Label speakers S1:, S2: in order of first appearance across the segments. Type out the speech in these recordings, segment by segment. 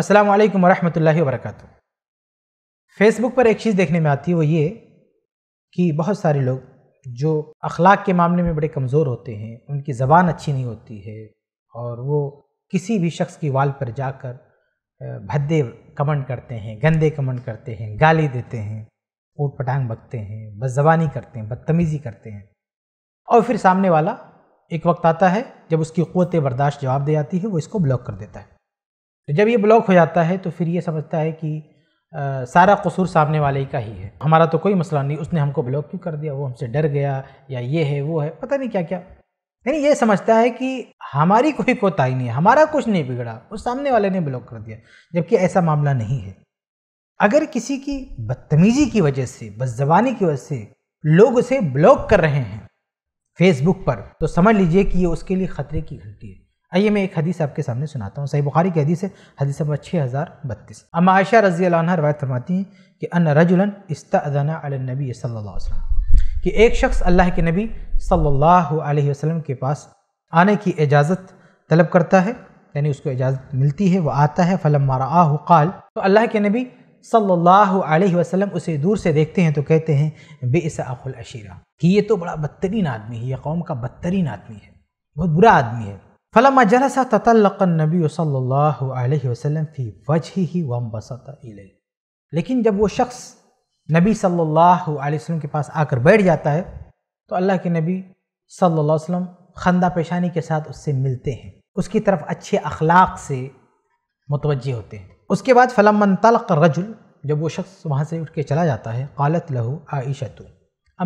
S1: अस्सलाम वालेकुम वरहमतुल्लाहि वबरकatuh फेसबुक पर एक चीज़ देखने में आती है वो ये कि बहुत सारे लोग जो अखलाक के मामले में बड़े कमज़ोर होते हैं उनकी ज़बान अच्छी नहीं होती है और वो किसी भी शख्स की वाल पर जाकर भद्दे कमेंट करते हैं गंदे कमेंट करते हैं गाली देते हैं ऊट पटांग बकते हैं बदजबानी करते हैं बदतमीज़ी करते हैं और फिर सामने वाला एक वक्त आता है जब उसकी क़वत बर्दाश्त जवाब दे जाती है वो इसको ब्लॉक कर देता है तो जब ये ब्लॉक हो जाता है तो फिर ये समझता है कि आ, सारा कसूर सामने वाले का ही है हमारा तो कोई मसला नहीं उसने हमको ब्लॉक क्यों कर दिया वो हमसे डर गया या ये है वो है पता नहीं क्या क्या यानी ये समझता है कि हमारी कोई कोताही नहीं हमारा कुछ नहीं बिगड़ा उस सामने वाले ने ब्लॉक कर दिया जबकि ऐसा मामला नहीं है अगर किसी की बदतमीजी की वजह से बदजबानी की वजह से लोग उसे ब्लॉक कर रहे हैं फेसबुक पर तो समझ लीजिए कि ये उसके लिए खतरे की घंटी है आइए मैं एक हदीस आपके सामने सुनाता हूँ सही बुखारी की हदीस है हदीस नंबर छः हज़ार बत्तीस अम आयशा रजी रवायत फरमाती हैं कि अन रजुलन इस्ताना नबी सल्लल्लाहु अलैहि वसल्लम कि एक शख्स अल्लाह के नबी सल्लल्लाहु अलैहि वसल्लम के पास आने की इजाज़त तलब करता है यानी उसको इजाज़त मिलती है वह आता है फ़लम मारा काल तो अल्लाह के नबी सल्लल्लाहु अलैहि वसल्लम उसे दूर से देखते हैं तो कहते हैं बेसा अखुल अशीरा कि ये तो बड़ा बदतरीन आदमी है ये कौम का बदतरीन आदमी है बहुत बुरा आदमी है फलम जलसा ततलनबी वसल्लम फ़ी वजह ही वम बसत लेकिन जब वो शख्स नबी सल्लल्लाहु अलैहि वसल्लम के पास आकर बैठ जाता है तो अल्लाह के नबी सल्लल्लाहु अलैहि वसल्लम खंदा पेशानी के साथ उससे मिलते हैं उसकी तरफ अच्छे अखलाक से मुतवजह होते हैं उसके बाद फ़लमन तलक रजुल जब वो शख्स वहाँ से उठ के चला जाता है कालत लहू आयशा तो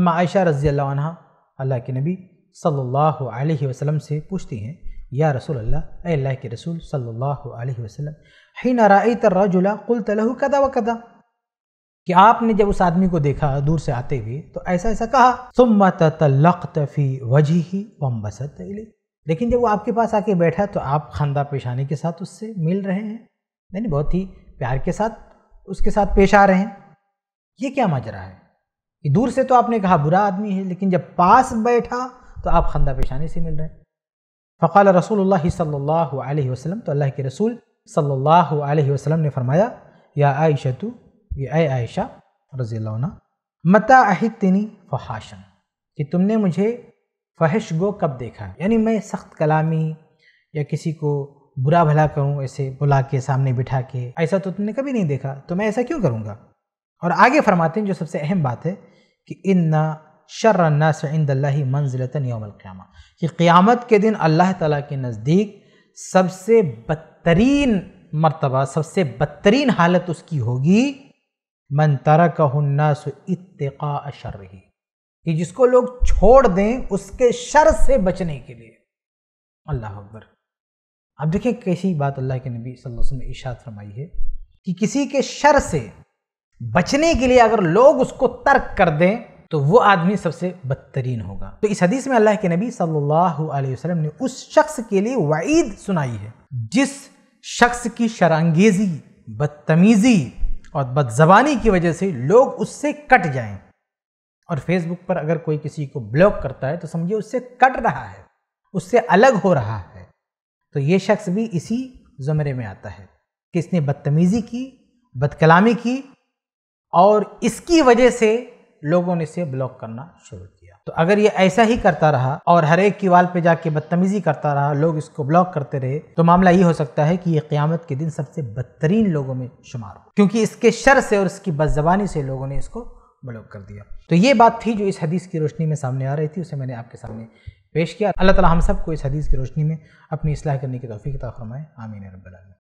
S1: अम्मा आयशा रज़ी अल्लाह के नबी सल्लल्लाहु अलैहि वसल्लम से पूछती हैं या रसूल अल्लाह अल्लाह के रसूल सल्लल्लाहु अलैहि वसल्लम ही तर रजुला कुल तलहु कदा व कदा कि आपने जब उस आदमी को देखा दूर से आते हुए तो ऐसा ऐसा कहा सुम तलक़ी वजी ही वम लेकिन जब वो आपके पास आके बैठा तो आप खानदा पेशानी के साथ उससे मिल रहे हैं यानी बहुत ही प्यार के साथ उसके साथ पेश आ रहे हैं ये क्या माजरा है कि दूर से तो आपने कहा बुरा आदमी है लेकिन जब पास बैठा तो आप खंदा पेशानी से मिल रहे हैं फ़क़ाल रसूल सल्ला वसलम तो अल्लाह के रसूल सल्ला वसलम ने फरमाया या आयशा तो ये आय आयशा रज़ी मता आहिद फ़हाशन कि तुमने मुझे फहश गो कब देखा यानी मैं सख्त कलामी या किसी को बुरा भला करूँ ऐसे बुला के सामने बिठा के ऐसा तो तुमने कभी नहीं देखा तो मैं ऐसा क्यों करूँगा और आगे फरमाते हैं जो सबसे अहम बात है कि इन्ना शर्रन्नासल्ला मंजिलतन योमक़्याम कि क़ियामत के दिन अल्लाह ताला के नज़दीक सबसे बदतरीन मरतबा सबसे बदतरीन हालत उसकी होगी मन तरकन्नास इतका शर ही कि जिसको लोग छोड़ दें उसके शर से बचने के लिए अल्लाह अकबर अब देखें कैसी बात अल्लाह के नबी सल्लल्लाहु अलैहि वसल्लम ने इशात फरमाई है कि किसी के शर से बचने के लिए अगर लोग उसको तर्क कर दें तो वो आदमी सबसे बदतरीन होगा तो इस हदीस में अल्लाह के नबी सल्लल्लाहु अलैहि वसल्लम ने उस शख्स के लिए वईद सुनाई है जिस शख्स की शरांगेजी बदतमीज़ी और बदजबानी की वजह से लोग उससे कट जाएं और फेसबुक पर अगर कोई किसी को ब्लॉक करता है तो समझिए उससे कट रहा है उससे अलग हो रहा है तो ये शख्स भी इसी ज़मरे में आता है कि इसने बदतमीज़ी की बदकलामी की और इसकी वजह से लोगों ने इसे ब्लॉक करना शुरू किया तो अगर ये ऐसा ही करता रहा और हर एक की वाल पे जाके बदतमीजी करता रहा लोग इसको ब्लॉक करते रहे तो मामला ये हो सकता है कि ये क़्यामत के दिन सबसे बदतरीन लोगों में शुमार हो क्योंकि इसके शर से और इसकी बदजबानी से लोगों ने इसको ब्लॉक कर दिया तो ये बात थी जो इस हदीस की रोशनी में सामने आ रही थी उसे मैंने आपके सामने पेश किया अल्लाह ताला हम सबको इस हदीस की रोशनी में अपनी असलाह करने की तोफ़ी तफ़रमाएँ आमीन रबालमीन